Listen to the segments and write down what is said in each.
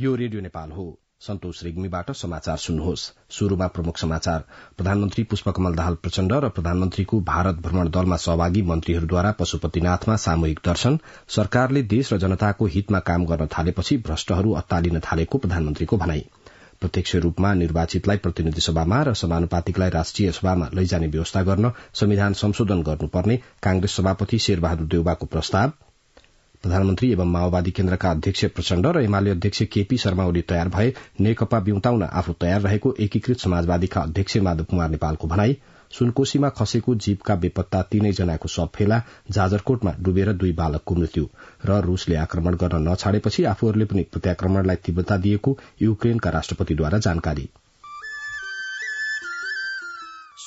यो रेडियो नेपाल हो सन्तोष रेग्मीबाट समाचार सुन्नुहोस् शुरूमा प्रमुख समाचार प्रधानमन्त्री पुष्पकमल दाहाल प्रचण्ड र प्रधानमन्त्रीको भारत भ्रमण दलमा सहभागी मन्त्रीहरूद्वारा पशुपतिनाथमा सामूहिक दर्शन सरकारले देश र जनताको हितमा काम गर्न थालेपछि भ्रष्टहरू अत्तालिन थालेको प्रधानमन्त्रीको भनाई प्रत्यक्ष रूपमा निर्वाचितलाई प्रतिनिधि सभामा र समानुपातिकलाई राष्ट्रिय सभामा लैजाने व्यवस्था गर्न संविधान संशोधन गर्नुपर्ने कांग्रेस सभापति शेरबहादुर देउबाको प्रस्ताव प्रधानमन्त्री एवं माओवादी केन्द्रका अध्यक्ष प्रचण्ड र एमाले अध्यक्ष केपी शर्मा ओली तयार भए नेकपा बिउताउन आफू तयार रहेको एकीकृत समाजवादीका अध्यक्ष माधव कुमार नेपालको भनाई सुनकोशीमा खसेको जीवका बेपत्ता तीनैजनाको सप फेला जाजरकोटमा डुबेर दुई बालकको मृत्यु र रूसले आक्रमण गर्न नछाडेपछि आफूहरूले पनि प्रत्याक्रमणलाई तीव्रता दिएको युक्रेनका राष्ट्रपतिद्वारा जानकारी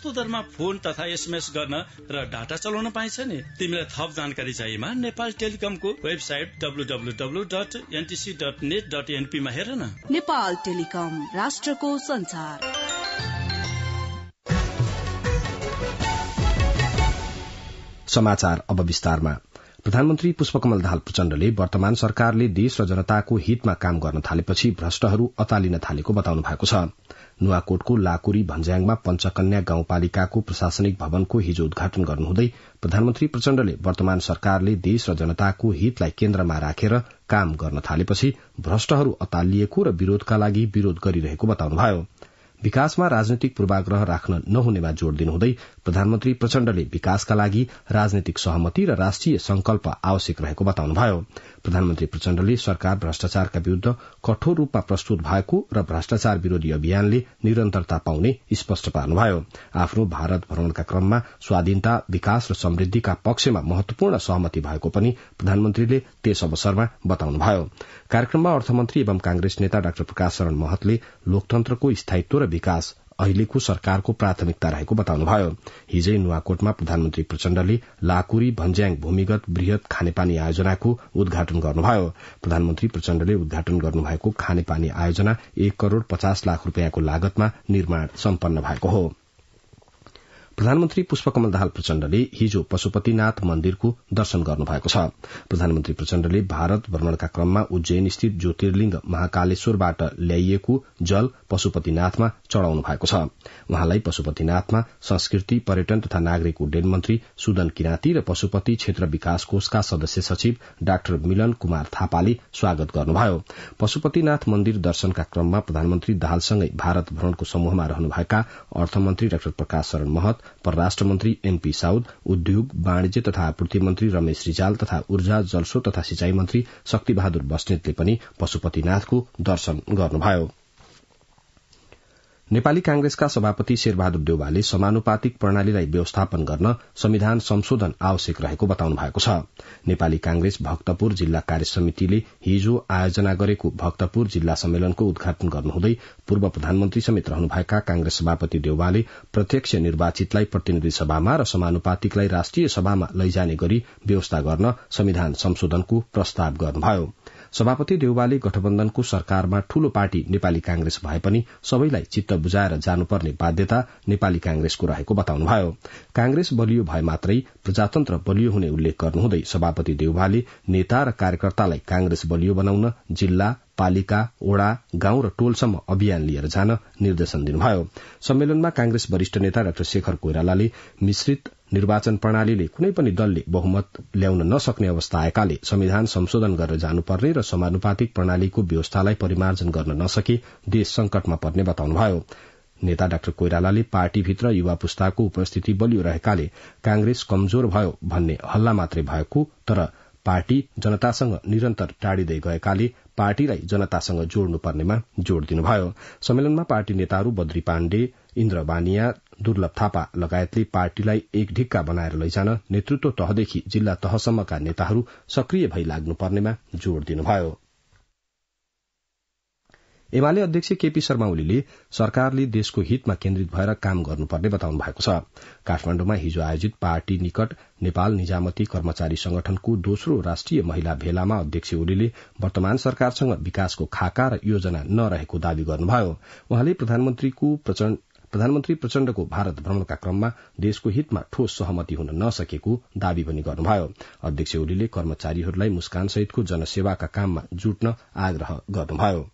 सस्तो दरमा फोन तथा एसएमएस गर्न र डाटा चलाउन पाइन्छ नि तिमीलाई थप जानकारी चाहिएमा नेपाल टेलिकमको website W dot NTC dot net dot एनपीमा हेर न नेपाल टेलिकम राष्ट्रको संसार समाचार अब विस्तारमा प्रधानमन्त्री पुष्पकमल दाहाल प्रचण्डले वर्तमान सरकारले देश र जनताको हितमा काम गर्न थालेपछि भ्रष्टहरू अतालिन थालेको बताउनु भएको छ नुवाकोटको लाकुरी भन्ज्याङमा पञ्चकन्या गाउँपालिकाको प्रशासनिक भवनको हिजो उद्घाटन गर्नुहुँदै प्रधानमन्त्री प्रचण्डले वर्तमान सरकारले देश र जनताको हितलाई केन्द्रमा राखेर काम गर्न थालेपछि भ्रष्टहरू अतालिएको र विरोधका लागि विरोध गरिरहेको बताउनुभयो विकासमा राजनैतिक पूर्वाग्रह राख्न नहुनेमा जोड़ दिनुहुँदै प्रधानमन्त्री प्रचण्डले विकासका लागि राजनैतिक सहमति र राष्ट्रिय संकल्प आवश्यक रहेको बताउनुभयो प्रधानमन्त्री प्रचण्डले सरकार भ्रष्टाचारका विरूद्ध कठोर रूपमा प्रस्तुत भएको र भ्रष्टाचार विरोधी अभियानले निरन्तरता पाउने स्पष्ट पार्नुभयो आफ्नो भारत भ्रमणका क्रममा स्वाधीनता विकास र समृद्धिका पक्षमा महत्वपूर्ण सहमति भएको पनि प्रधानमन्त्रीले त्यस अवसरमा बताउनुभयो कार्यक्रममा अर्थमन्त्री एवं कांग्रेस नेता डाक्टर प्रकाश शरण महतले लोकतन्त्रको स्थायित्व र विकास अहिलेको सरकारको प्राथमिकता रहेको बताउनुभयो हिजै नुवाकोटमा प्रधानमन्त्री प्रचण्डले लाकुरी भन्ज्याङ भूमिगत वृहत खानेपानी आयोजनाको उद्घाटन गर्नुभयो प्रधानमन्त्री प्रचण्डले उद्घाटन गर्नुभएको खानेपानी आयोजना एक करोड़ पचास लाख रूपियाँको लागतमा निर्माण सम्पन्न भएको हो प्रधानमन्त्री पुष्पकमल दाहाल प्रचण्डले हिजो पशुपतिनाथ मन्दिरको दर्शन गर्नुभएको छ प्रधानमन्त्री प्रचण्डले भारत भ्रमणका क्रममा उज्जैन स्थित ज्योतिर्लिंग महाकालेश्वरबाट ल्याइएको जल पशुपतिनाथमा चढ़ाउनु भएको छ उहाँलाई पशुपतिनाथमा संस्कृति पर्यटन तथा नागरिक उड्डयन मन्त्री सुदन किराँती र पशुपति क्षेत्र विकास कोषका सदस्य सचिव डाक्टर मिलन कुमार थापाले स्वागत गर्नुभयो पशुपतिनाथ मन्दिर दर्शनका क्रममा प्रधानमन्त्री दाहालसँगै भारत भ्रमणको समूहमा रहनुभएका अर्थमन्त्री डाक्टर प्रकाश शरण महत परराष्ट्र मन्त्री एनपी साउद उद्योग वाणिज्य तथा आपूर्ति मन्त्री रमेश रिजाल तथा ऊर्जा जलस्रोत तथा सिंचाई मन्त्री शक्ति बहादुर बस्नेतले पनि पशुपतिनाथको दर्शन गर्नुभयो नेपाली कांग्रेसका सभापति शेरबहादुर देउवाले समानुपातिक प्रणालीलाई व्यवस्थापन गर्न संविधान संशोधन आवश्यक रहेको बताउनु भएको छ नेपाली कांग्रेस भक्तपुर जिल्ला कार्य समितिले हिजो आयोजना गरेको भक्तपुर जिल्ला सम्मेलनको उद्घाटन गर्नुहुँदै पूर्व प्रधानमन्त्री समेत रहनुभएका कांग्रेस सभापति देउवाले प्रत्यक्ष निर्वाचितलाई प्रतिनिधि सभामा र समानुपातिकलाई राष्ट्रिय सभामा लैजाने गरी व्यवस्था गर्न संविधान संशोधनको प्रस्ताव गर्नुभयो सभापति देउवाले गठबन्धनको सरकारमा ठूलो पार्टी नेपाली कांग्रेस भए पनि सबैलाई चित्त बुझाएर जानुपर्ने बाध्यता नेपाली कांग्रेसको रहेको बताउनुभयो कांग्रेस बलियो भए मात्रै प्रजातन्त्र बलियो हुने उल्लेख गर्नुहुँदै सभापति देउवाले नेता र कार्यकर्तालाई कांग्रेस बलियो बनाउन जिल्ला पालिका ओड़ा गाउँ र टोलसम्म अभियान लिएर जान निर्देशन दिनुभयो सम्मेलनमा कांग्रेस वरिष्ठ नेता डाक्टर शेखर कोइरालाले मिश्रित निर्वाचन प्रणालीले कुनै पनि दलले बहुमत ल्याउन नसक्ने अवस्था आएकाले संविधान संशोधन गरेर जानुपर्ने र समानुपातिक प्रणालीको व्यवस्थालाई परिमार्जन गर्न नसके देश संकटमा पर्ने बताउनुभयो नेता डाक्टर कोइरालाले पार्टीभित्र युवा पुस्ताको उपस्थिति बलियो रहेकाले कांग्रेस कमजोर भयो भन्ने हल्ला मात्रै भएको तर पार्टी जनतासँग निरन्तर टाढिँदै गएकाले पार्टीलाई जनतासँग जोड्नुपर्नेमा जोड़ दिनुभयो सम्मेलनमा पार्टी नेताहरू बद्री पाण्डे इन्द्र बानिया दुर्लभ थापा लगायतले पार्टीलाई एक ढिक्का बनाएर लैजान नेतृत्व तहदेखि जिल्ला तहसम्मका नेताहरू सक्रिय भई लाग्नुपर्नेमा जोड़ दिनुभयो एमाले अध्यक्ष केपी शर्मा ओलीले सरकारले देशको हितमा केन्द्रित भएर काम गर्नुपर्ने बताउनु भएको छ काठमाण्डुमा हिजो आयोजित पार्टी निकट नेपाल निजामती कर्मचारी संगठनको दोस्रो राष्ट्रिय महिला भेलामा अध्यक्ष ओलीले वर्तमान सरकारसँग विकासको खाका र योजना नरहेको दावी गर्नुभयो उहाँले प्रधानमन्त्रीको प्रधानमन्त्री प्रचण्डको भारत भ्रमणका क्रममा देशको हितमा ठोस सहमति हुन नसकेको दावी पनि गर्नुभयो अध्यक्ष ओलीले कर्मचारीहरूलाई मुस्कानसहितको जनसेवाका काममा जुट्न आग्रह गर्नुभयो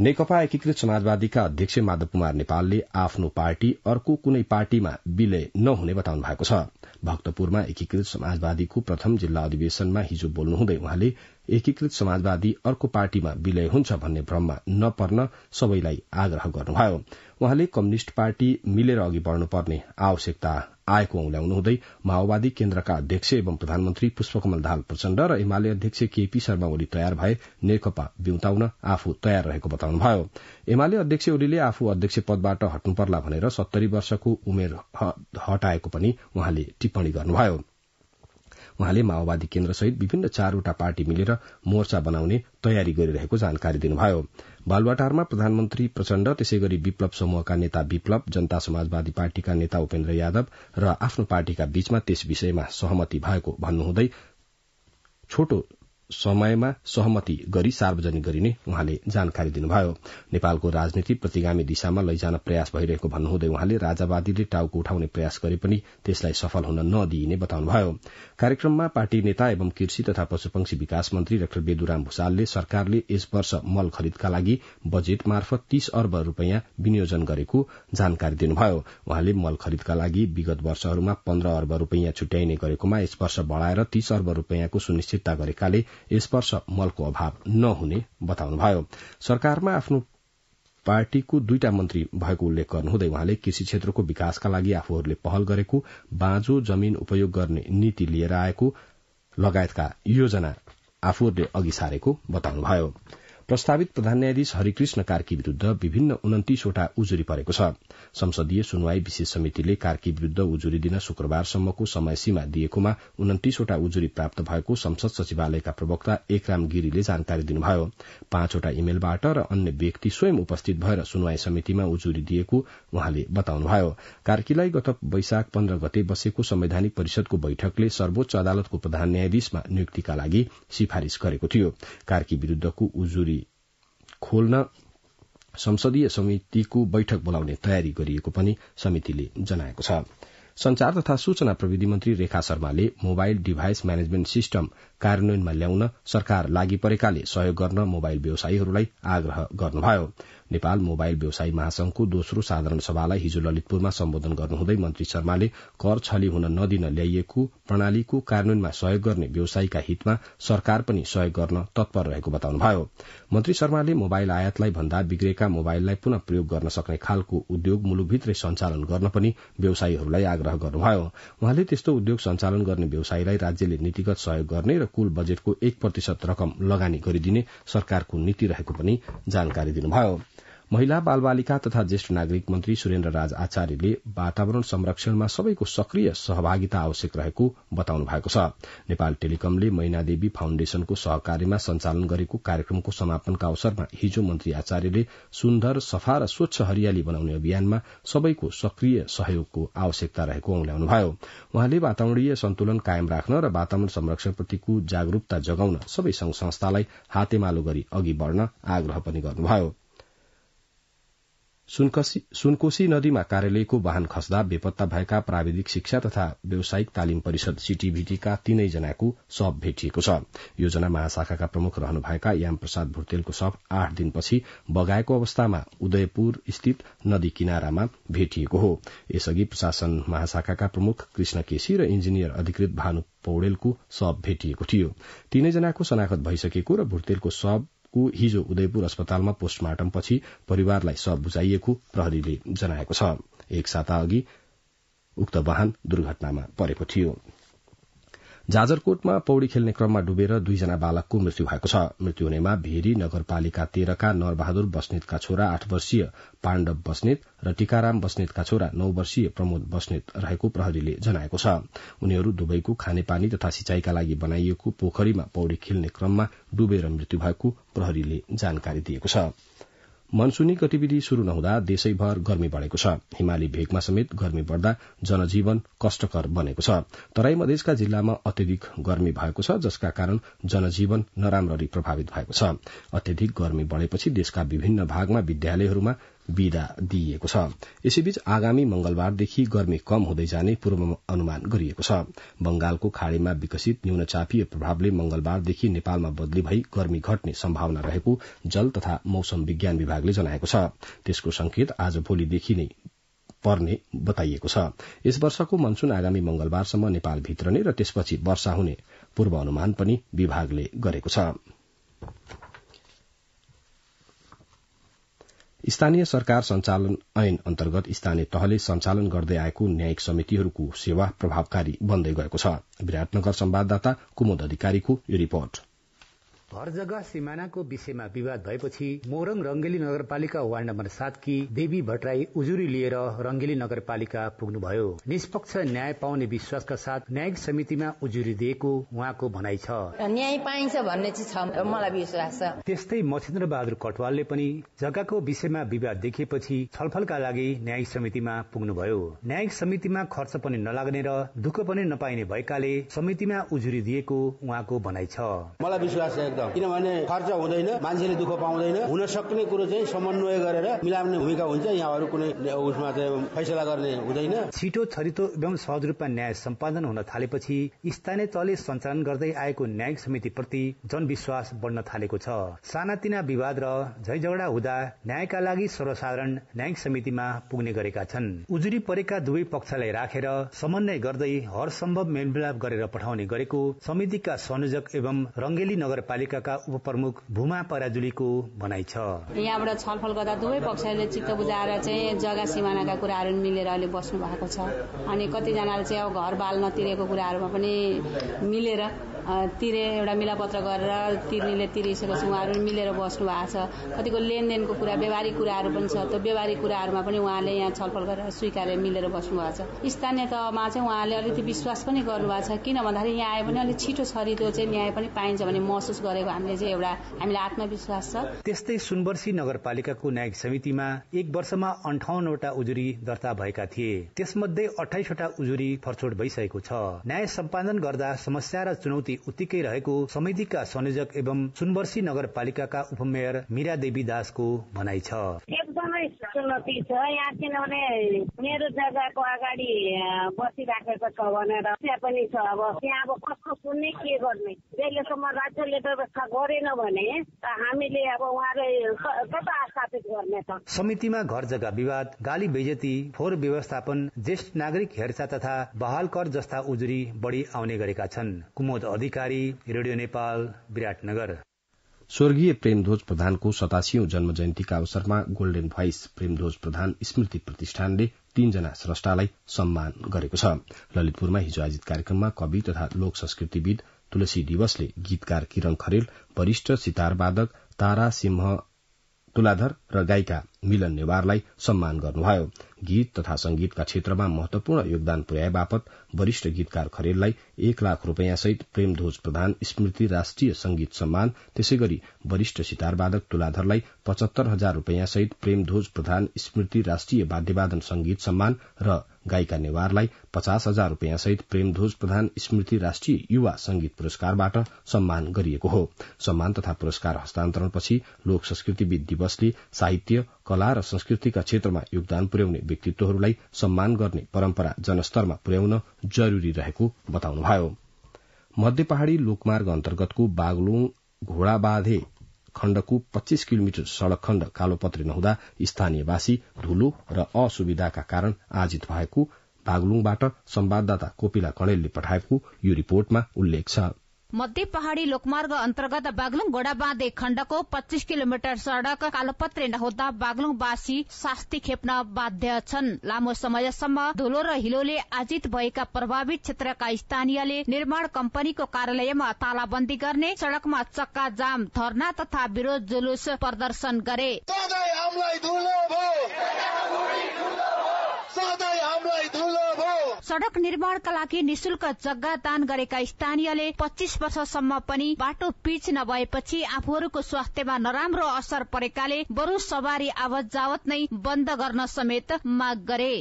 नेकपा एकीकृत समाजवादीका अध्यक्ष माधव कुमार नेपालले आफ्नो पार्टी अर्को कुनै पार्टीमा विलय नहुने बताउनु भएको छ भक्तपुरमा एकीकृत समाजवादीको प्रथम जिल्ला अधिवेशनमा हिजो बोल्नुहुँदै उहाँले एकीकृत समाजवादी अर्को पार्टीमा विलय हुन्छ भन्ने भ्रममा नपर्न सबैलाई आग्रह गर्नुभयो उहाँले कम्युनिष्ट पार्टी मिलेर अघि बढ़नुपर्ने आवश्यकता आएको हुँदै माओवादी केन्द्रका अध्यक्ष एवं प्रधानमन्त्री पुष्पकमल दाहाल प्रचण्ड र एमाले अध्यक्ष केपी शर्मा ओली तयार भए नेकपा बिउताउन आफू तयार रहेको बताउनुभयो एमाले अध्यक्ष ओलीले आफू अध्यक्ष पदबाट हट्नुपर्ला भनेर सत्तरी वर्षको उमेर हटाएको पनि उहाँले टिप्पणी गर्नुभयो उहाँले माओवादी केन्द्रसहित विभिन्न चारवटा पार्टी मिलेर मोर्चा बनाउने तयारी गरिरहेको जानकारी दिनुभयो बालुवाटारमा प्रधानमन्त्री प्रचण्ड त्यसै गरी विप्लव समूहका नेता विप्लव जनता समाजवादी पार्टीका नेता उपेन्द्र यादव र आफ्नो पार्टीका बीचमा त्यस विषयमा सहमति भएको भन्नुहुँदै छोटो समयमा सहमति गरी सार्वजनिक गरिने उहाँले जानकारी दिनुभयो नेपालको राजनीति प्रतिगामी दिशामा लैजान प्रयास भइरहेको भन्नुहुँदै उहाँले राजावादीले टाउको उठाउने प्रयास गरे पनि त्यसलाई सफल हुन नदिइने बताउनुभयो कार्यक्रममा पार्टी नेता एवं कृषि तथा पशुपक्षी विकास मन्त्री डाक्टर बेदुराम भूषालले सरकारले यस वर्ष मल खरिदका लागि बजेट मार्फत तीस अर्ब रूपियाँ विनियोजन गरेको जानकारी दिनुभयो उहाँले मल खरिदका लागि विगत वर्षहरूमा पन्ध्र अर्ब रूपियाँ छुट्याइने गरेकोमा यस वर्ष बढ़ाएर तीस अर्ब रूपियाँको सुनिश्चितता गरेकाले यस वर्ष मलको अभाव नहुने बताउनुभयो सरकारमा आफ्नो पार्टीको दुईटा मन्त्री भएको उल्लेख गर्नुहुँदै उहाँले कृषि क्षेत्रको विकासका लागि आफूहरूले पहल गरेको बाँझो जमीन उपयोग गर्ने नीति लिएर आएको लगायतका योजना आफूहरूले अघि सारेको बताउनुभयो प्रस्तावित प्रधान न्यायाधीश हरिकृष्ण कार्की विरूद्ध विभिन्न उन्तिसवटा उजुरी परेको छ संसदीय सुनवाई विशेष समितिले कार्की विरूद्ध उजुरी दिन शुक्रबारसम्मको समयसीमा दिएकोमा उन्तिसवटा उजुरी प्राप्त भएको संसद सचिवालयका प्रवक्ता एकराम गिरीले जानकारी दिनुभयो पाँचवटा इमेलबाट र अन्य व्यक्ति स्वयं उपस्थित भएर सुनवाई समितिमा उजुरी दिएको उहाँले बताउनुभयो कार्कीलाई गत वैशाख पन्ध्र गते बसेको संवैधानिक परिषदको बैठकले सर्वोच्च अदालतको प्रधान न्यायाधीशमा नियुक्तिका लागि सिफारिश गरेको थियो कार्की विरूद्धको उजुरी खोल्न संसदीय समितिको बैठक बोलाउने तयारी गरिएको पनि समितिले जनाएको छ संचार तथा सूचना प्रविधि मन्त्री रेखा शर्माले मोबाइल डिभाइस म्यानेजमेन्ट सिस्टम कार्यान्वयनमा ल्याउन सरकार लागि परेकाले सहयोग गर्न मोबाइल व्यवसायीहरूलाई आग्रह गर्नुभयो नेपाल मोबाइल व्यवसायी महासंघको दोस्रो साधारण सभालाई हिजो ललितपुरमा सम्बोधन गर्नुहुँदै मन्त्री शर्माले कर छली हुन नदिन ल्याइएको प्रणालीको कार्यान्वयनमा सहयोग गर्ने व्यवसायीका हितमा सरकार पनि सहयोग गर्न तत्पर रहेको बताउनुभयो मन्त्री शर्माले मोबाइल आयातलाई भन्दा बिग्रेका मोबाइललाई पुनः प्रयोग गर्न सक्ने खालको उद्योग मुलुकभित्रै सञ्चालन गर्न पनि व्यवसायीहरूलाई आग्रह गर्नुभयो उहाँले त्यस्तो उद्योग सञ्चालन गर्ने व्यवसायीलाई राज्यले नीतिगत सहयोग गर्ने र कुल बजेटको एक प्रतिशत रकम लगानी गरिदिने सरकारको नीति रहेको पनि जानकारी दिनुभयो महिला बालबालिका तथा ज्येष्ठ नागरिक मन्त्री सुरेन्द्र राज आचार्यले वातावरण संरक्षणमा सबैको सक्रिय सहभागिता आवश्यक रहेको बताउनु भएको छ नेपाल टेलिकमले मैनादेवी फाउण्डेशनको सहकार्यमा सञ्चालन गरेको कार्यक्रमको समापनका अवसरमा हिजो मन्त्री आचार्यले सुन्दर सफा र स्वच्छ हरियाली बनाउने अभियानमा सबैको सक्रिय सहयोगको आवश्यकता रहेको औंल्याउनुभयो उहाँले वातावरणीय सन्तुलन कायम राख्न र वातावरण संरक्षणप्रतिको जागरूकता जगाउन सबै संघ संस्थालाई हातेमालो गरी अघि बढ़न आग्रह पनि गर्नुभयो सुनकोशी नदीमा कार्यालयको वाहन खस्दा बेपत्ता भएका प्राविधिक शिक्षा तथा व्यावसायिक तालिम परिषद सीटीभीटीका तीनैजनाको शव भेटिएको छ योजना महाशाखाका प्रमुख रहनुभएका याम प्रसाद भुर्तेलको शव आठ दिनपछि बगाएको अवस्थामा उदयपुर स्थित नदी किनारामा भेटिएको हो यसअघि प्रशासन महाशाखाका प्रमुख कृष्ण केसी र इन्जिनियर अधिकृत भानु पौडेलको शव भेटिएको थियो तीनैजनाको शनाखत भइसकेको र भुर्तेलको शव को हिजो उदयपुर अस्पतालमा पोस्टमार्टमपछि परिवारलाई सब बुझाइएको प्रहरीले जनाएको छ एक साता अघि उक्त वाहन दुर्घटनामा परेको थियो जाजरकोटमा पौड़ी खेल्ने क्रममा डुबेर दुईजना बालकको मृत्यु भएको छ मृत्यु हुनेमा भेरी नगरपालिका तेह्रका नरबहादुर बस्नेतका छोरा आठ वर्षीय पाण्डव बस्नेत र टीकाराम बस्नेतका छोरा नौ वर्षीय प्रमोद बस्नेत रहेको प्रहरीले जनाएको छ उनीहरू दुवैको खानेपानी तथा सिंचाईका लागि बनाइएको पोखरीमा पौड़ी खेल्ने क्रममा डुबेर मृत्यु भएको प्रहरीले जानकारी दिएको छ मनसूनी गतिविधि शुरू नहुँदा देशैभर गर्मी बढ़ेको छ हिमाली भेगमा समेत गर्मी बढ़दा जनजीवन कष्टकर बनेको छ तराई मधेसका जिल्लामा अत्यधिक गर्मी भएको छ जसका कारण जनजीवन नराम्ररी प्रभावित भएको छ अत्यधिक गर्मी बढ़ेपछि देशका विभिन्न भागमा विद्यालयहरूमा विदा दिइएको छ यसैबीच आगामी मंगलबारदेखि गर्मी कम हुँदै जाने पूर्व अनुमान गरिएको छ बंगालको खाड़ीमा विकसित न्यूनचापीय प्रभावले मंगलबारदेखि नेपालमा बदली भई गर्मी घट्ने सम्भावना रहेको जल तथा मौसम विज्ञान विभागले जनाएको छ त्यसको संकेत आज भोलिदेखि नै पर्ने बताइएको छ यस वर्षको मनसून आगामी मंगलबारसम्म नेपालभित्र नै र त्यसपछि वर्षा हुने पूर्व अनुमान पनि विभागले गरेको छ स्थानीय सरकार सञ्चालन ऐन अन्तर्गत स्थानीय तहले सञ्चालन गर्दै आएको न्यायिक समितिहरूको सेवा प्रभावकारी बन्दै गएको छ विराटनगर संवाददाता कुमोद अधिकारीको यो रिपोर्ट घर जग्गा सिमानाको विषयमा विवाद भएपछि मोरङ रंगेली नगरपालिका वार्ड नम्बर कि देवी भट्टराई उजुरी लिएर रंगेली नगरपालिका पुग्नुभयो निष्पक्ष न्याय पाउने विश्वासका साथ न्यायिक समितिमा उजुरी दिएको उहाँको भनाइ छ न्याय पाइन्छ भन्ने चाहिँ मलाई विश्वास छ त्यस्तै मछिन्द्र बहादुर कटवालले पनि जग्गाको विषयमा विवाद देखिएपछि छलफलका लागि न्यायिक समितिमा पुग्नुभयो न्यायिक समितिमा खर्च पनि नलाग्ने र दुःख पनि नपाइने भएकाले समितिमा उजुरी दिएको उहाँको भनाइ छ मलाई विश्वास छ किनभने खर्च हुँदैन मान्छेले दुःख पाउँदैन हुन सक्ने कुरो चाहिँ समन्वय गरेर मिलाउने भूमिका हुन्छ यहाँहरू कुनै उसमा चाहिँ फैसला गर्ने हुँदैन छिटो छरितो एवं सहज रूपमा न्याय सम्पादन हुन थालेपछि स्थानीय तहले सञ्चालन गर्दै आएको न्यायिक समितिप्रति जनविश्वास बढ्न थालेको छ सानातिना विवाद र झै झगडा हुँदा न्यायका लागि सर्वसाधारण न्यायिक समितिमा पुग्ने गरेका छन् उजुरी परेका दुवै पक्षलाई राखेर समन्वय गर्दै हर सम्भव मेलमिलाप गरेर पठाउने गरेको समितिका संयोजक एवं रंगेली नगरपालिका पालिकाका उपप्रमुख भूमा पराजुलीको भनाइ छ यहाँबाट छलफल गर्दा दुवै पक्षले चित्त बुझाएर चाहिँ जग्गा सिमानाका कुराहरू मिलेर अहिले बस्नु भएको छ अनि कतिजनाले चाहिँ अब घर बाल नतिरेको कुराहरूमा पनि मिलेर तिरे एउटा मिलापत्र गरेर तिर्नेले तिरिसकेपछि उहाँहरू मिलेर बस्नु भएको छ कतिको लेनदेनको कुरा व्यवहारिक कुराहरू पनि छ त्यो व्यवहारिक कुराहरूमा पनि उहाँले यहाँ छलफल गरेर स्वीकार मिलेर बस्नु भएको छ स्थानीय तहमा चाहिँ उहाँले अलिकति विश्वास पनि गर्नुभएको छ किन भन्दाखेरि यहाँ आयो भने अलिक छिटो छरिदो चाहिँ न्याय पनि पाइन्छ भन्ने महसुस गर्छ गरेको हामीले चाहिँ एउटा हामीलाई आत्मविश्वास छ त्यस्तै सुनवर्सी नगरपालिकाको न्यायिक समितिमा एक वर्षमा अन्ठाउन्नवटा उजुरी दर्ता भएका थिए त्यसमध्ये अठाइसवटा उजुरी फरछोड भइसकेको छ न्याय सम्पादन गर्दा समस्या र चुनौती उत्तिकै रहेको समितिका संयोजक एवं सुनवर्सी नगरपालिकाका उपमेयर मीरा देवी दासको भनाइ छ एकदमै चुनौती छ यहाँ किनभने मेरो जग्गाको अगाडि बसिराखेको छ भनेर त्यहाँ पनि छ अब त्यहाँ अब कसको सुन्ने के गर्ने जहिलेसम्म राज्यले व्यवस्था गरेन भने हामीले अब उहाँलाई कता स्थापित गर्ने त समितिमा घर जग्गा विवाद गाली बेजती फोहोर व्यवस्थापन ज्येष्ठ नागरिक हेरचाह तथा बहाल कर जस्ता उजुरी बढ़ी आउने गरेका छन् कुमोद अधिकारी रेडियो नेपाल विराटनगर स्वर्गीय प्रेमध्वज प्रधानको सतासीौं जन्म जयन्तीका अवसरमा गोल्डेन भाइस प्रेमध्वज प्रधान स्मृति प्रतिष्ठानले तीनजना श्रष्टालाई सम्मान गरेको छ ललितपुरमा हिजो आयोजित कार्यक्रममा कवि तथा लोक संस्कृतिविद तुलसी दिवसले गीतकार किरण खरेल वरिष्ठ सितार वादक तारा सिंह तुलाधर र गायिका मिलन नेवारलाई सम्मान गर्नुभयो गीत तथा संगीतका क्षेत्रमा महत्वपूर्ण योगदान पुर्याए बापत वरिष्ठ गीतकार खरेललाई एक लाख रूपियाँसहित प्रेमध्वज प्रधान स्मृति राष्ट्रिय संगीत सम्मान त्यसै गरी वरिष्ठ वादक तुलाधरलाई पचहत्तर हजार रूपियाँसहित प्रेमध्वज प्रधान स्मृति राष्ट्रिय वाद्यवादन संगीत सम्मान र गायिका नेवारलाई पचास हजार रूपियाँसहित प्रेमध्वज प्रधान स्मृति राष्ट्रिय युवा संगीत पुरस्कारबाट सम्मान गरिएको हो सम्मान तथा पुरस्कार हस्तान्तरणपछि लोक संस्कृतिविद दिवसले साहित्य कला र संस्कृतिका क्षेत्रमा योगदान पुर्याउने व्यक्तित्वहरूलाई सम्मान गर्ने परम्परा जनस्तरमा पुर्याउन जरूरी रहेको बताउनुभयो मध्य पहाड़ी लोकमार्ग अन्तर्गतको बागलुङ घोड़ाबाधे खण्डको पच्चीस किलोमिटर सड़क खण्ड कालोपत्री नहुँदा स्थानीयवासी धुलो र असुविधाका कारण आजित भएको बागलुङबाट संवाददाता कोपिला कणेलले पठाएको यो रिपोर्टमा उल्लेख छ मध्य पहाड़ी लोकमार्ग अन्तर्गत बागलुङ घोडा बाँधे खण्डको पच्चीस किलोमिटर सड़क कालोपत्रे नहुँदा बागलुङवासी शास्ति खेप्न बाध्य छन् लामो समयसम्म धुलो र हिलोले आजित भएका प्रभावित क्षेत्रका स्थानीयले निर्माण कम्पनीको कार्यालयमा तालाबन्दी गर्ने सड़कमा चक्का जाम धरना तथा विरोध जुलुस प्रदर्शन गरे सधैँ हामीलाई धुलो भयो सधैँ हामीलाई धुलो भयो सड़क निर्माणका लागि निशुल्क जग्गा दान गरेका स्थानीयले पच्चीस वर्षसम्म पनि बाटो पिच नभएपछि आफूहरूको स्वास्थ्यमा नराम्रो असर परेकाले बरु सवारी आवत जावत नै बन्द गर्न समेत माग गरे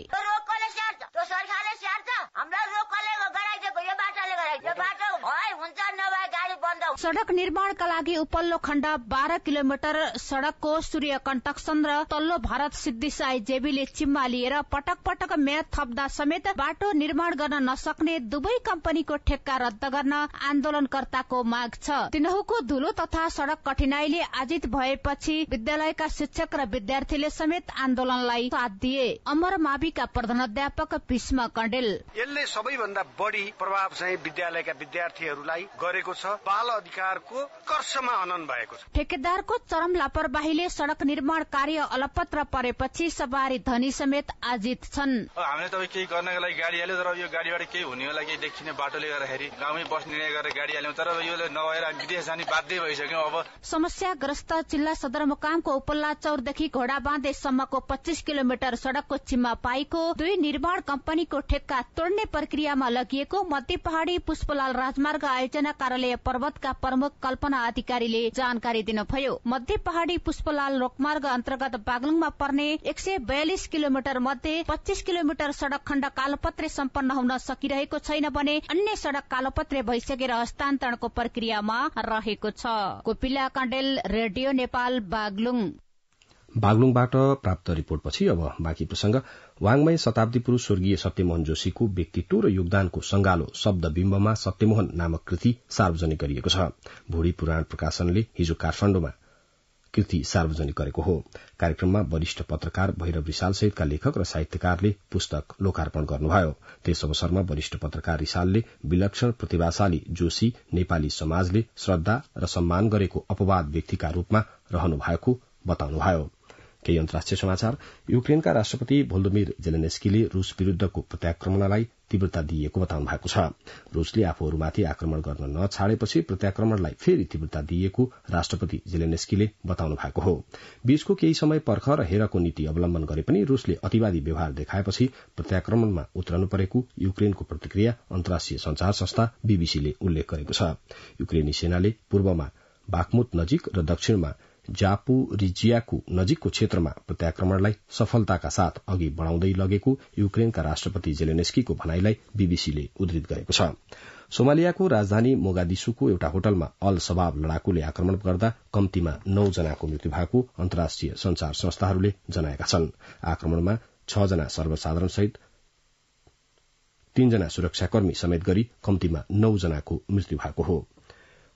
सड़क निर्माणका लागि उपल्लो खण्ड बाह्र किलोमिटर सड़कको सूर्य कन्टक्सन र तल्लो भारत सिद्धिसाई जेबीले चिम्मा लिएर पटक पटक म्याद थप्दा समेत बाटो निर्माण गर्न नसक्ने दुवै कम्पनीको ठेक्का रद्द गर्न आन्दोलनकर्ताको माग छ तिनहुको धुलो तथा सड़क कठिनाईले आजित भएपछि विद्यालयका शिक्षक र विद्यार्थीले समेत आन्दोलनलाई साथ दिए अमर माविका प्रधान भीष्म कण्डेल यसले सबैभन्दा बढी प्रभाव चाहिँ विद्यालयका विद्यार्थीहरूलाई गरेको छ बाल अधिकारको कर्षमा हनन भएको छ ठेकेदारको चरम लापरवाहीले सड़क निर्माण कार्य अलपत्र परेपछि सवारी धनी समेत आजित छन् हामीले तपाईँ केही गर्नको लागि गाडी हाल्यो तर यो गाडीबाट केही हुने होला केही देखिने बाटोले गर्दाखेरि गाउँमै बस्ने निर्णय गरेर गाडी हाल्यौँ तर यो नभएर हामी विदेश जाने बाध्य भइसक्यौँ अब समस्याग्रस्त जिल्ला सदरमुकामको उपल्ला चौरदेखि घोडा बाँधेसम्मको पच्चिस किलोमिटर सड़कको छिम्मा पाएको दुई निर्माण कम्पनीको ठेक्का तोड्ने प्रक्रियामा लगिएको मध्य पहाड़ी पुष्पलाल राजमार्ग आयोजना कार्यालय पर्वतका प्रमुख कल्पना अधिकारीले जानकारी दिनुभयो मध्य पहाड़ी पुष्पलाल रोकमार्ग अन्तर्गत बागलुङमा पर्ने एक सय बयालिस किलोमिटर मध्ये पच्चीस किलोमिटर सड़क खण्ड कालोपत्रे सम्पन्न हुन सकिरहेको छैन भने अन्य सड़क कालोपत्रे भइसकेर हस्तान्तरणको प्रक्रियामा रहेको छ कोपिला कण्डेल रेडियो नेपाल बागलुङ बागलुङबाट प्राप्त रिपोर्टपछि अब बाँकी प्रसंग वाङमय शताब्दी पुरूष स्वर्गीय सत्यमोहन जोशीको व्यक्तित्व र योगदानको संगालो शब्द बिम्बमा सत्यमोहन नामक कृति सार्वजनिक गरिएको छ भूडी पुराण प्रकाशनले हिजो काठमाण्डुमा कृति सार्वजनिक गरेको हो कार्यक्रममा वरिष्ठ पत्रकार भैरव सहितका लेखक र साहित्यकारले पुस्तक लोकार्पण गर्नुभयो त्यस अवसरमा वरिष्ठ पत्रकार रिसालले विलक्षण प्रतिभाशाली जोशी नेपाली समाजले श्रद्धा र सम्मान गरेको अपवाद व्यक्तिका रूपमा रहनु भएको बताउनुभयो केही अन्तर्राष्ट्रिय समाचार युक्रेनका राष्ट्रपति भोलोमिर जेलेनेस्कीले रूस विरूद्धको प्रत्याक्रमणलाई तीव्रता दिइएको बताउनु भएको छ रूसले आफूहरूमाथि आक्रमण गर्न नछाडेपछि प्रत्याक्रमणलाई फेरि तीव्रता दिइएको राष्ट्रपति जेलेनेस्कीले बताउनु भएको हो बीचको केही समय पर्ख र हेरको नीति अवलम्बन गरे पनि रूसले अतिवादी व्यवहार देखाएपछि प्रत्याक्रमणमा उत्रनु परेको युक्रेनको प्रतिक्रिया अन्तर्राष्ट्रिय संचार संस्था बीबीसीले उल्लेख गरेको छ युक्रेनी सेनाले पूर्वमा बाखमुत नजिक र दक्षिणमा जापु रिजियाको नजिकको क्षेत्रमा प्रत्याक्रमणलाई सफलताका साथ अघि बढ़ाउँदै लगेको युक्रेनका राष्ट्रपति जेलेनेस्कीको भनाईलाई बीबीसीले उद्धित गरेको छ सोमालियाको राजधानी मोगादिसुको एउटा होटलमा अल सबाब लड़ाकूले आक्रमण गर्दा कम्तीमा नौ जनाको मृत्यु भएको अन्तर्राष्ट्रिय संचार संस्थाहरूले जनाएका छन् आक्रमणमा छ जना सर्वसाधारण सहित तीनजना सुरक्षाकर्मी समेत गरी कम्तीमा नौ जनाको मृत्यु भएको हो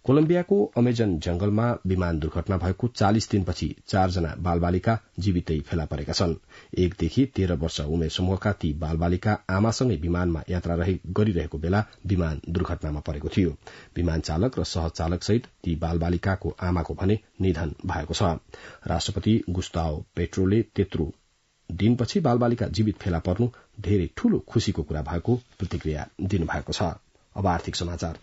कोलम्बियाको अमेजन जंगलमा विमान दुर्घटना भएको चालिस दिनपछि चारजना बालबालिका जीवितै फेला परेका छन् एकदेखि तेह्र वर्ष उमेर समूहका ती बालबालिका आमासँगै विमानमा यात्रा गरिरहेको बेला विमान दुर्घटनामा परेको थियो विमान चालक र सहचालक सहित ती बालबालिकाको आमाको भने निधन भएको छ राष्ट्रपति गुस्ताओ पेट्रोले तेत्रो दिनपछि बालबालिका जीवित फेला पर्नु धेरै ठूलो खुशीको कुरा भएको प्रतिक्रिया दिनुभएको छ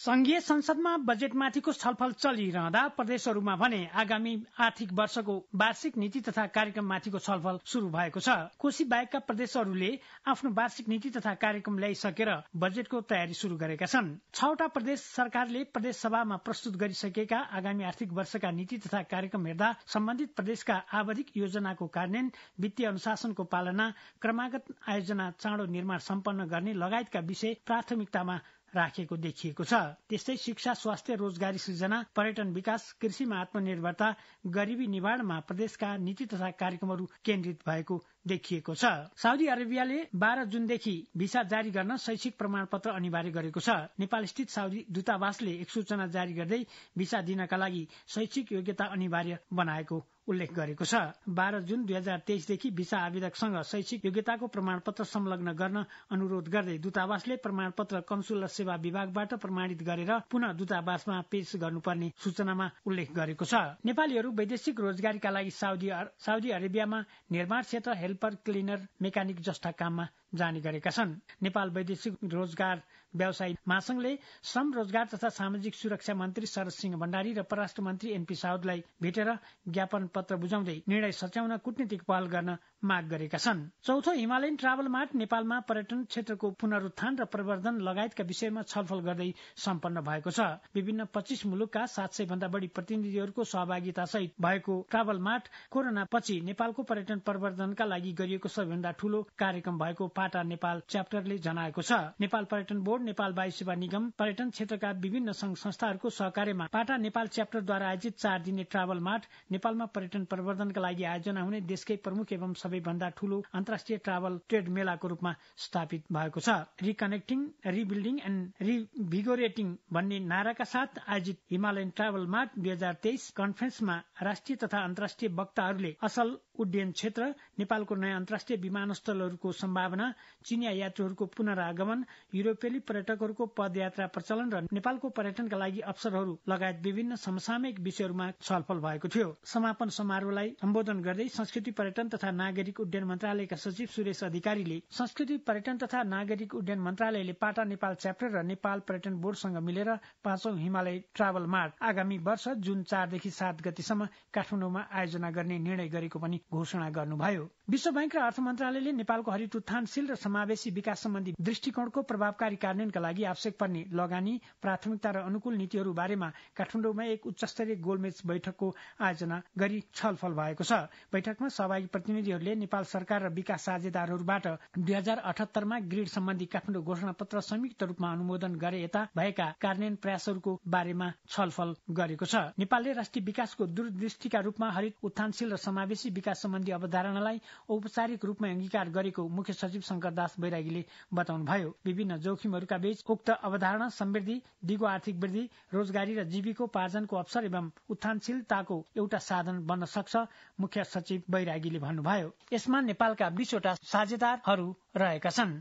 संघीय संसदमा बजेटमाथिको छलफल चलिरहँदा प्रदेशहरूमा भने आगामी आर्थिक वर्षको वार्षिक नीति तथा कार्यक्रममाथिको छलफल शुरू भएको छ कोशी बाहेकका प्रदेशहरूले आफ्नो वार्षिक नीति तथा कार्यक्रम ल्याइसकेर बजेटको तयारी शुरू गरेका छन् छवटा प्रदेश सरकारले प्रदेश सभामा प्रस्तुत गरिसकेका आगामी आर्थिक वर्षका नीति तथा कार्यक्रम हेर्दा सम्बन्धित प्रदेशका आवधिक योजनाको कार्यान्वयन वित्तीय अनुशासनको पालना क्रमागत आयोजना चाँडो निर्माण सम्पन्न गर्ने लगायतका विषय प्राथमिकतामा राखेको देखिएको छ त्यस्तै शिक्षा स्वास्थ्य रोजगारी सृजना पर्यटन विकास कृषिमा आत्मनिर्भरता गरिबी निवारणमा प्रदेशका नीति तथा कार्यक्रमहरू केन्द्रित भएको देखिएको छ साउदी अरेबियाले बाह्र जूनदेखि भिसा जारी गर्न शैक्षिक प्रमाणपत्र अनिवार्य गरेको छ नेपाल स्थित साउदी दूतावासले एक सूचना जारी गर्दै भिसा दिनका लागि शैक्षिक योग्यता अनिवार्य बनाएको उल्लेख गरेको छ बाह्र जुन दुई हजार तेइसदेखि भिसा आवेदकसँग शैक्षिक योग्यताको प्रमाणपत्र संलग्न गर्न अनुरोध गर्दै दूतावासले प्रमाणपत्र कन्सुलर सेवा विभागबाट प्रमाणित गरेर पुनः दूतावासमा पेश गर्नुपर्ने सूचनामा उल्लेख गरेको छ नेपालीहरू वैदेशिक रोजगारीका लागि साउदी अरेबियामा निर्माण क्षेत्र हेल्पर क्लिनर मेकानिक जस्ता काममा जानी गरेका छन् नेपाल वैदेशिक रोजगार व्यवसाय महासंघले श्रम रोजगार तथा सामाजिक सुरक्षा मन्त्री शरद सिंह भण्डारी र परराष्ट्र मन्त्री एनपी साउदलाई भेटेर ज्ञापन पत्र बुझाउँदै निर्णय सच्याउन कूटनीतिक पहल गर्न माग गरेका छन् चौथो हिमालयन ट्राभल मार्ट नेपालमा पर्यटन क्षेत्रको पुनरुत्थान र प्रवर्धन लगायतका विषयमा छलफल गर्दै सम्पन्न भएको छ विभिन्न पच्चिस मुलुकका सात सय भन्दा बढी प्रतिनिधिहरूको सहभागिता सहित भएको ट्राभल मार्ट कोरोना पछि नेपालको पर्यटन प्रवर्धनका लागि गरिएको सबैभन्दा ठूलो कार्यक्रम भएको पाटा नेपाल च्याप्टरले जनाएको छ नेपाल पर्यटन बोर्ड नेपाल वायु सेवा निगम पर्यटन क्षेत्रका विभिन्न संघ संस्थाहरूको सहकार्यमा पाटा नेपाल च्याप्टरद्वारा आयोजित चार दिने ट्राभल मार्ट नेपालमा पर्यटन प्रवर्धनका लागि आयोजना हुने देशकै प्रमुख एवं सबैभन्दा ठूलो अन्तर्राष्ट्रिय ट्राभल ट्रेड मेलाको रूपमा स्थापित भएको छ रिकनेक्टिङ रिबिल्डिङ एण्ड रिभिगोरेटिङ भन्ने नाराका साथ आयोजित हिमालयन ट्राभल मार्ट दुई हजार तेइस कन्फरेन्समा राष्ट्रिय तथा अन्तर्राष्ट्रिय वक्ताहरूले असल उड्डयन क्षेत्र नेपालको नयाँ अन्तर्राष्ट्रिय विमानस्थलहरूको सम्भावना चिनिया यात्रुहरूको पुनरागमन युरोपेली पर्यटकहरूको पदयात्रा प्रचलन र नेपालको पर्यटनका लागि अवसरहरू लगायत विभिन्न समसामयिक विषयहरूमा छलफल भएको थियो समापन समारोहलाई सम्बोधन गर्दै संस्कृति पर्यटन तथा नागरिक उड्डयन मन्त्रालयका सचिव सुरेश अधिकारीले संस्कृति पर्यटन तथा नागरिक उड्डयन मन्त्रालयले पाटा नेपाल च्याप्टर र नेपाल पर्यटन बोर्डसँग मिलेर पाँचौं हिमालय ट्राभल मार्ट आगामी वर्ष जुन चारदेखि सात गतिसम्म काठमाडौँमा आयोजना गर्ने निर्णय गरेको पनि घोषणा गर्नुभयो विश्व बैंक र अर्थ मन्त्रालयले नेपालको हरित उत्थानशील र समावेशी विकास सम्बन्धी दृष्टिकोणको प्रभावकारी कार्यान्वयनका लागि आवश्यक पर्ने लगानी प्राथमिकता र अनुकूल नीतिहरू बारेमा काठमाडौँमा एक उच्चस्तरीय गोलमेज बैठकको आयोजना गरी छलफल भएको छ बैठकमा सहभागी प्रतिनिधिहरूले नेपाल सरकार र विकास साझेदारहरूबाट दुई हजार अठहत्तरमा ग्रिड सम्बन्धी काठमाडौँ घोषणा पत्र संयुक्त रूपमा अनुमोदन गरे यता भएका कार्यान्वयन प्रयासहरूको बारेमा छलफल गरेको छ नेपालले राष्ट्रिय विकासको दूरदृष्टिका रूपमा हरित उत्थानशील र समावेशी विकास सम्बन्धी अवधारणालाई औपचारिक रूपमा अंगीकार गरेको मुख्य सचिव शंकर दास बैरागीले बताउनुभयो विभिन्न जोखिमहरूका बीच उक्त अवधारणा समृद्धि दिगो आर्थिक वृद्धि रोजगारी र जीविकोपार्जनको अवसर एवं उत्थानशीलताको एउटा साधन बन्न सक्छ मुख्य सचिव बैरागीले भन्नुभयो यसमा नेपालका बीसवटा साझेदारहरू रहेका छन्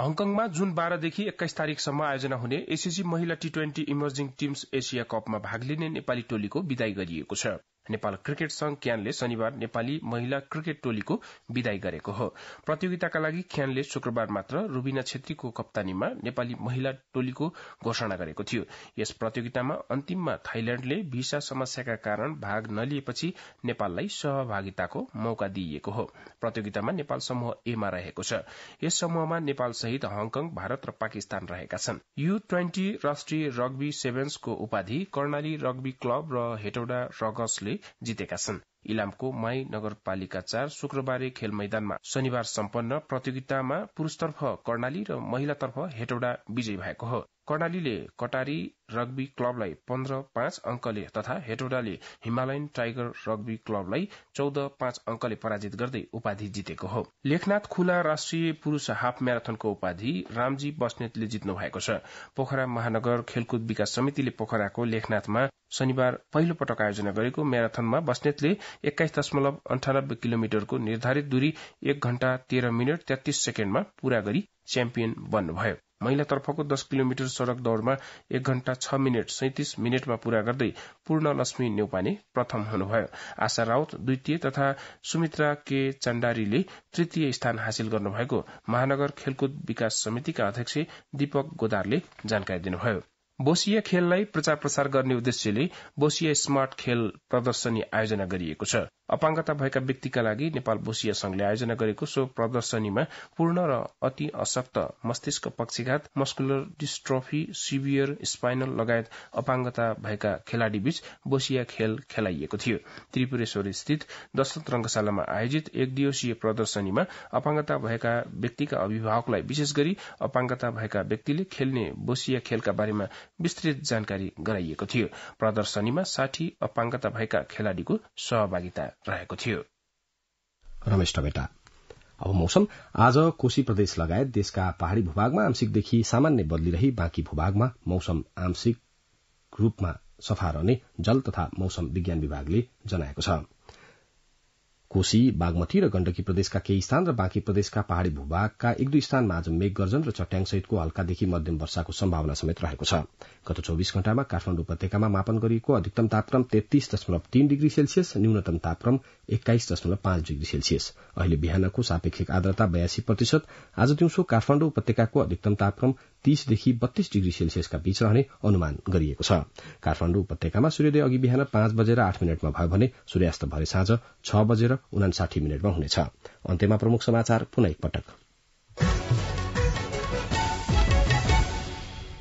हङकङमा जुन बाह्रदेखि एक्काइस तारीकसम्म आयोजना हुने एसीसी महिला T twenty emerging teams Asia कपमा भाग लिने नेपाली टोलीको विदाई गरिएको छ नेपाल क्रिकेट संघ क्यानले शनिबार नेपाली महिला क्रिकेट टोलीको विदाई गरेको हो प्रतियोगिताका लागि ख्यानले शुक्रबार मात्र रूबिना छेत्रीको कप्तानीमा नेपाली महिला टोलीको घोषणा गरेको थियो यस प्रतियोगितामा अन्तिममा थाइल्याण्डले भिसा समस्याका कारण भाग नलिएपछि नेपाललाई सहभागिताको मौका दिइएको हो प्रतियोगितामा नेपाल समूह एमा रहेको छ यस समूहमा नेपाल सहित हङकङ भारत र पाकिस्तान रहेका छन् यू ट्वेन्टी राष्ट्रिय रग्बी सेभेन्सको उपाधि कर्णाली रग्बी क्लब र हेटौडा रगसले जितेका छन् इलामको माई नगरपालिका चार शुक्रबारे खेल मैदानमा शनिबार सम्पन्न प्रतियोगितामा पुरूषतर्फ कर्णाली र महिलातर्फ हेटौडा विजयी भएको हो कर्णालीले कटारी रग्बी क्लबलाई पन्ध्र पाँच अंकले तथा हेटौडाले हिमालयन टाइगर रग्बी क्लबलाई चौध पाँच अंकले पराजित गर्दै उपाधि जितेको हो लेखनाथ खुला राष्ट्रिय पुरूष हाफ म्याराथनको उपाधि रामजी बस्नेतले जित्नु भएको छ पोखरा महानगर खेलकुद विकास समितिले पोखराको लेखनाथमा शनिबार पहिलो पटक आयोजना गरेको म्याराथनमा बस्नेतले एक्काइस दशमलव अन्ठानब्बे किलोमिटरको निर्धारित दूरी एक घण्टा तेह्र मिनट तेत्तीस सेकेण्डमा पूरा गरी च्याम्पियन बन्नुभयो महिलातर्फको दश किलोमिटर सड़क दौड़मा एक घण्टा छ मिनट सैतिस मिनटमा पूरा गर्दै पूर्ण लक्ष्मी नेउपाने प्रथम हुनुभयो आशा राउत द्वितीय तथा सुमित्रा के चण्डारीले तृतीय स्थान हासिल गर्नुभएको महानगर खेलकुद विकास समितिका अध्यक्ष दीपक गोदारले जानकारी दिनुभयो बोसिया खेललाई प्रचार प्रसार गर्ने उद्देश्यले बोसिया स्मार्ट खेल प्रदर्शनी आयोजना गरिएको छ अपाङ्गता भएका व्यक्तिका लागि नेपाल बोसिया संघले आयोजना गरेको सो प्रदर्शनीमा पूर्ण र अति अशक्त मस्तिष्क पक्षघात मस्कुलर डिस्ट्रफी सिभियर स्पाइनल लगायत अपाङ्गता भएका खेलाड़ीबीच बोसिया खेल खेलाइएको थियो त्रिपुरेश्वर स्थित दशरथ रंगशालामा आयोजित एक दिवसीय प्रदर्शनीमा अपाङ्गता भएका व्यक्तिका अभिभावकलाई विशेष गरी अपाङ्गता भएका व्यक्तिले खेल्ने बोसिया खेलका बारेमा विस्तृत जानकारी गराइएको थियो प्रदर्शनीमा साठी अपाङ्गता भएका खेलाड़ीको सहभागिता रहेको थियो रमेश अब मौसम आज कोशी प्रदेश लगायत देशका पहाड़ी भूभागमा आंशिकदेखि सामान्य बदली बाँकी भूभागमा मौसम आंशिक रूपमा सफा रहने जल तथा मौसम विज्ञान विभागले जनाएको छ कोशी बागमती र गण्डकी प्रदेशका केही स्थान र बाँकी प्रदेशका पहाड़ी भूभागका एक दुई स्थानमा आज मेघगर्जन गर्जन र चट्याङसहितको हल्कादेखि मध्यम वर्षाको सम्भावना समेत रहेको छ गत चौविस घण्टामा काठमाण्डु उपत्यकामा मापन गरिएको अधिकतम तापक्रम तेत्तीस दशमलव तीन डिग्री सेल्सियस न्यूनतम तापक्रम एक्काइस दशमलव पाँच डिग्री सेल्सियस अहिले बिहानको सापेक्षिक आर्द्रता बयासी प्रतिशत आज दिउँसो काठमाण्डु उपत्यकाको अधिकतम तापक्रम तीसदेखि बत्तीस डिग्री सेल्सियसका बीच रहने अनुमान गरिएको छ काठमाडौँ उपत्यकामा सूर्योदय अघि बिहान पाँच बजेर आठ मिनटमा भयो भने सूर्यास्त भरे साँझ छ बजेर उनासाठी मिनटमा हुनेछ अन्त्यमा प्रमुख समाचार पुनः पटक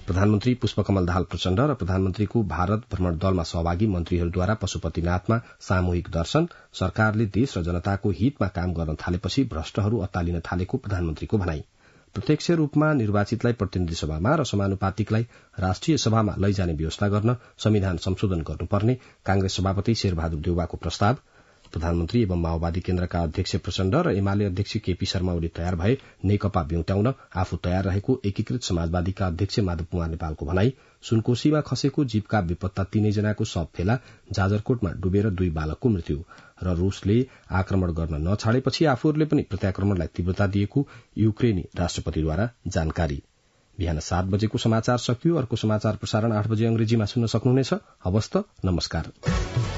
प्रधानमन्त्री पुष्पकमल दाहाल प्रचण्ड र प्रधानमन्त्रीको भारत भ्रमण दलमा सहभागी मन्त्रीहरूद्वारा पशुपतिनाथमा सामूहिक दर्शन सरकारले देश र जनताको हितमा काम गर्न थालेपछि भ्रष्टहरू अत्तालिन थालेको प्रधानमन्त्रीको भनाई प्रत्यक्ष रूपमा निर्वाचितलाई प्रतिनिधि सभामा र समानुपातिकलाई राष्ट्रिय सभामा लैजाने व्यवस्था गर्न संविधान संशोधन गर्नुपर्ने कांग्रेस सभापति शेरबहादुर देउवाको प्रस्ताव प्रधानमन्त्री एवं माओवादी केन्द्रका अध्यक्ष प्रचण्ड र एमाले अध्यक्ष केपी शर्मा ओली तयार भए नेकपा ब्यौत्याउन आफू तयार रहेको एकीकृत समाजवादीका अध्यक्ष माधव कुमार नेपालको भनाई सुनकोशीमा खसेको जीवका बेपत्ता तीनैजनाको सब फेला जाजरकोटमा डुबेर दुई बालकको मृत्यु र रूसले आक्रमण गर्न नछाडेपछि आफूहरूले पनि प्रत्याक्रमणलाई तीव्रता दिएको युक्रेनी राष्ट्रपतिद्वारा जानकारी बिहान सात बजेको समाचार सकियो अर्को समाचार प्रसारण आठ बजे अंग्रेजीमा सुन्न सक्नुहुनेछ हवस्त नमस्कार